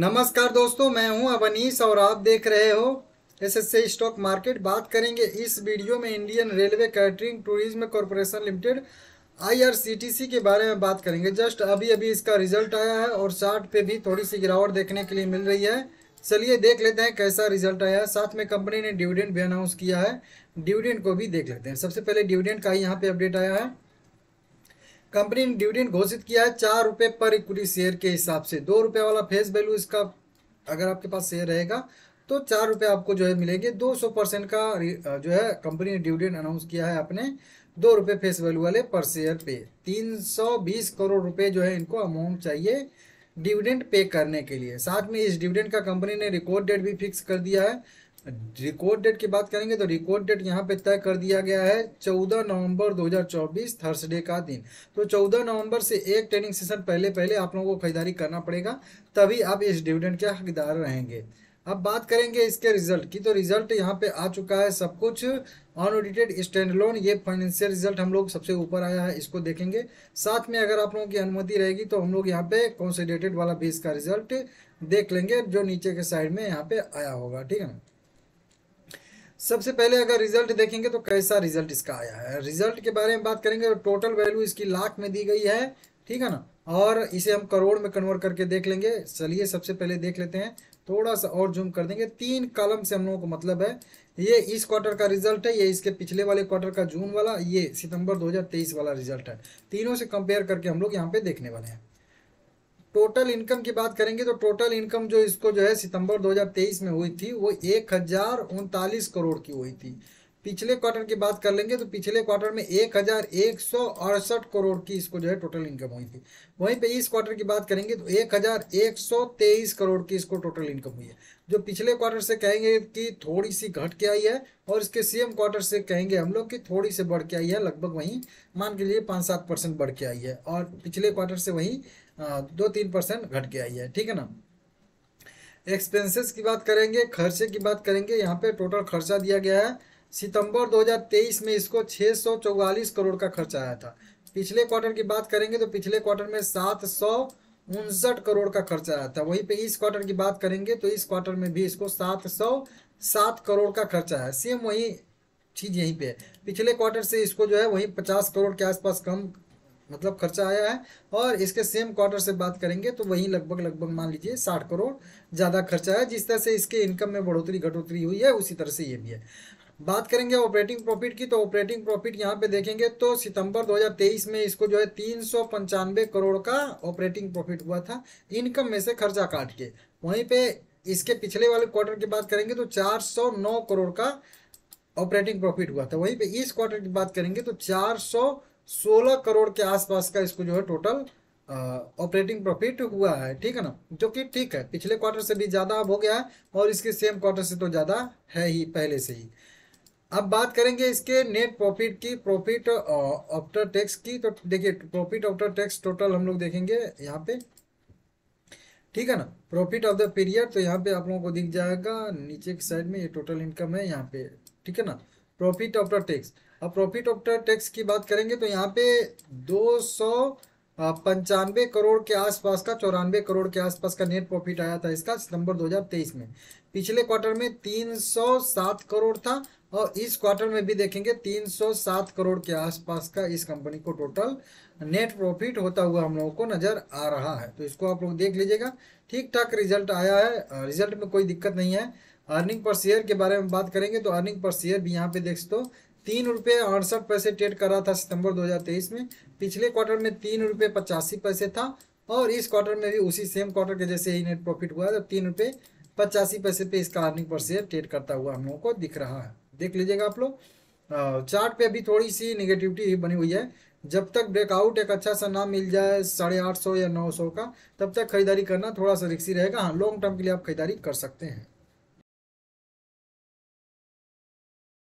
नमस्कार दोस्तों मैं हूं अवनीश और आप देख रहे हो एसएससी स्टॉक मार्केट बात करेंगे इस वीडियो में Indian railway catering tourism corporation limited IRCTC के बारे में बात करेंगे जस्ट अभी अभी इसका रिजल्ट आया है और चार्ट पे भी थोड़ी सी गिरावट देखने के लिए मिल रही है चलिए देख लेते हैं कैसा रिजल्ट आया है साथ में कंपनी ने डिविडेंड भी अनाउंस किया है डिविडेंड को भी देख लेते हैं सबसे पहले डिविडेंड का ही यहाँ पे अपडेट आया है कंपनी ने डिविडेंड घोषित किया है चार रुपये पर इक्विटी शेयर के हिसाब से दो रुपये वाला फेस वैल्यू इसका अगर आपके पास शेयर रहेगा तो चार रुपये आपको जो है मिलेंगे दो सौ परसेंट का जो है कंपनी ने डिविडेंड अनाउंस किया है अपने दो रुपये फेस वैल्यू वाले पर शेयर पे तीन सौ बीस करोड़ रुपये जो है इनको अमाउंट चाहिए डिविडेंड पे करने के लिए साथ में इस डिविडेंड का कंपनी ने रिकॉर्ड डेट भी फिक्स कर दिया है रिकॉर्ड डेट की बात करेंगे तो रिकॉर्ड डेट यहाँ पे तय कर दिया गया है 14 नवंबर 2024 थर्सडे का दिन तो 14 नवंबर से एक ट्रेनिंग सेशन पहले पहले आप लोगों को खरीदारी करना पड़ेगा तभी आप इस डिविडेंड के हकदार रहेंगे अब बात करेंगे इसके रिजल्ट की तो रिजल्ट यहाँ पे आ चुका है सब कुछ अनऑडिटेड स्टैंड लोन ये फाइनेंशियल रिजल्ट हम लोग सबसे ऊपर आया है इसको देखेंगे साथ में अगर आप लोगों की अनुमति रहेगी तो हम लोग यहाँ पे कॉन्सोलिडेटेड वाला भी इसका रिजल्ट देख लेंगे जो नीचे के साइड में यहाँ पे आया होगा ठीक है सबसे पहले अगर रिजल्ट देखेंगे तो कैसा रिजल्ट इसका आया है रिजल्ट के बारे में बात करेंगे तो टोटल वैल्यू इसकी लाख में दी गई है ठीक है ना और इसे हम करोड़ में कन्वर्ट करके देख लेंगे चलिए सबसे पहले देख लेते हैं थोड़ा सा और जूम कर देंगे तीन कॉलम से हम लोगों को मतलब है ये इस क्वार्टर का रिजल्ट है ये इसके पिछले वाले क्वार्टर का जून वाला ये सितंबर 2023 वाला रिजल्ट है तीनों से कंपेयर करके हम लोग यहाँ पे देखने वाले हैं टोटल इनकम की बात करेंगे तो टोटल इनकम जो इसको जो है सितंबर 2023 में हुई थी वो एक हजार उनतालीस करोड़ की हुई थी पिछले क्वार्टर की बात कर लेंगे तो पिछले क्वार्टर में एक हज़ार एक सौ अड़सठ करोड़ की इसको जो है टोटल इनकम हुई थी वहीं पे इस क्वार्टर की बात करेंगे तो एक हज़ार एक सौ तेईस करोड़ की इसको टोटल इनकम हुई है जो पिछले क्वार्टर से कहेंगे कि थोड़ी सी घट के आई है और इसके सेम क्वार्टर से कहेंगे हम लोग कि थोड़ी सी बढ़ के आई है लगभग वहीं मान के लिए पाँच सात परसेंट बढ़ के आई है और पिछले क्वार्टर से वहीं दो तीन परसेंट घट के आई है ठीक है ना एक्सपेंसेस की बात करेंगे खर्चे की बात करेंगे यहाँ पे टोटल खर्चा दिया गया है सितंबर 2023 में इसको 644 करोड़ का खर्चा आया था पिछले क्वार्टर की बात करेंगे तो पिछले क्वार्टर में सात सौ उनसठ करोड़ का खर्चा आया था वहीं पे इस क्वार्टर की बात करेंगे तो इस क्वार्टर में भी इसको सात सौ सात करोड़ का खर्चा है सेम वही चीज़ यहीं पे है पिछले क्वार्टर से इसको जो है वहीं पचास करोड़ के आसपास कम मतलब खर्चा आया है और इसके सेम क्वार्टर से बात करेंगे तो वहीं लगभग लगभग मान लीजिए साठ करोड़ ज़्यादा खर्चा है जिस तरह से इसके इनकम में बढ़ोतरी घटोतरी हुई है उसी तरह से ये भी है बात करेंगे ऑपरेटिंग प्रॉफिट की तो ऑपरेटिंग प्रॉफिट यहाँ पे देखेंगे तो सितंबर 2023 में इसको जो है तीन करोड़ का ऑपरेटिंग प्रॉफिट हुआ था इनकम में से खर्चा काट के वहीं पे इसके पिछले वाले क्वार्टर की बात करेंगे तो 409 करोड़ का ऑपरेटिंग प्रॉफिट हुआ था वहीं पे इस क्वार्टर की बात करेंगे तो चार करोड़ के आसपास का इसको जो है टोटल ऑपरेटिंग प्रॉफिट हुआ है ठीक है ना जो कि ठीक है पिछले क्वार्टर से भी ज़्यादा अब हो गया है और इसके सेम क्वार्टर से तो ज़्यादा है ही पहले से ही अब बात करेंगे इसके नेट प्रॉफिट की प्रॉफिट आफ्टर टैक्स की तो देखिए प्रॉफिट आफ्टर टैक्स टोटल हम लोग देखेंगे यहाँ पे ठीक है ना प्रॉफिट ऑफ द पीरियड तो यहाँ पे आप लोगों को दिख जाएगा नीचे की साइड में ये टोटल इनकम है यहाँ पे ठीक है ना प्रॉफिट आफ्टर टैक्स अब प्रॉफिट आफ्टर टैक्स की बात करेंगे तो यहाँ पे दो सौ पंचानवे करोड़ के आसपास का चौरानवे करोड़ के आसपास का नेट प्रॉफिट आया था इसका सितंबर 2023 में पिछले क्वार्टर में 307 करोड़ था और इस क्वार्टर में भी देखेंगे 307 करोड़ के आसपास का इस कंपनी को टोटल नेट प्रॉफिट होता हुआ हम लोगों को नज़र आ रहा है तो इसको आप लोग देख लीजिएगा ठीक ठाक रिजल्ट आया है रिजल्ट में कोई दिक्कत नहीं है अर्निंग पर शेयर के बारे में बात करेंगे तो अर्निंग पर शेयर भी यहाँ पे देख दो तीन रुपये अड़सठ पैसे ट्रेड कर रहा था सितंबर 2023 में पिछले क्वार्टर में तीन रुपये पचासी पैसे था और इस क्वार्टर में भी उसी सेम क्वार्टर के जैसे ही नेट प्रॉफिट हुआ तो तीन रुपये पचासी पैसे पे इसका अर्निंग पर शेयर ट्रेड करता हुआ हम लोगों को दिख रहा है देख लीजिएगा आप लोग चार्ट पे अभी थोड़ी सी निगेटिविटी बनी हुई है जब तक ब्रेकआउट एक अच्छा सा नाम मिल जाए साढ़े आठ सौ या नौ सौ का तब तक खरीदारी करना थोड़ा सा रिक्सी रहेगा हाँ लॉन्ग टर्म के लिए आप खरीदारी कर सकते हैं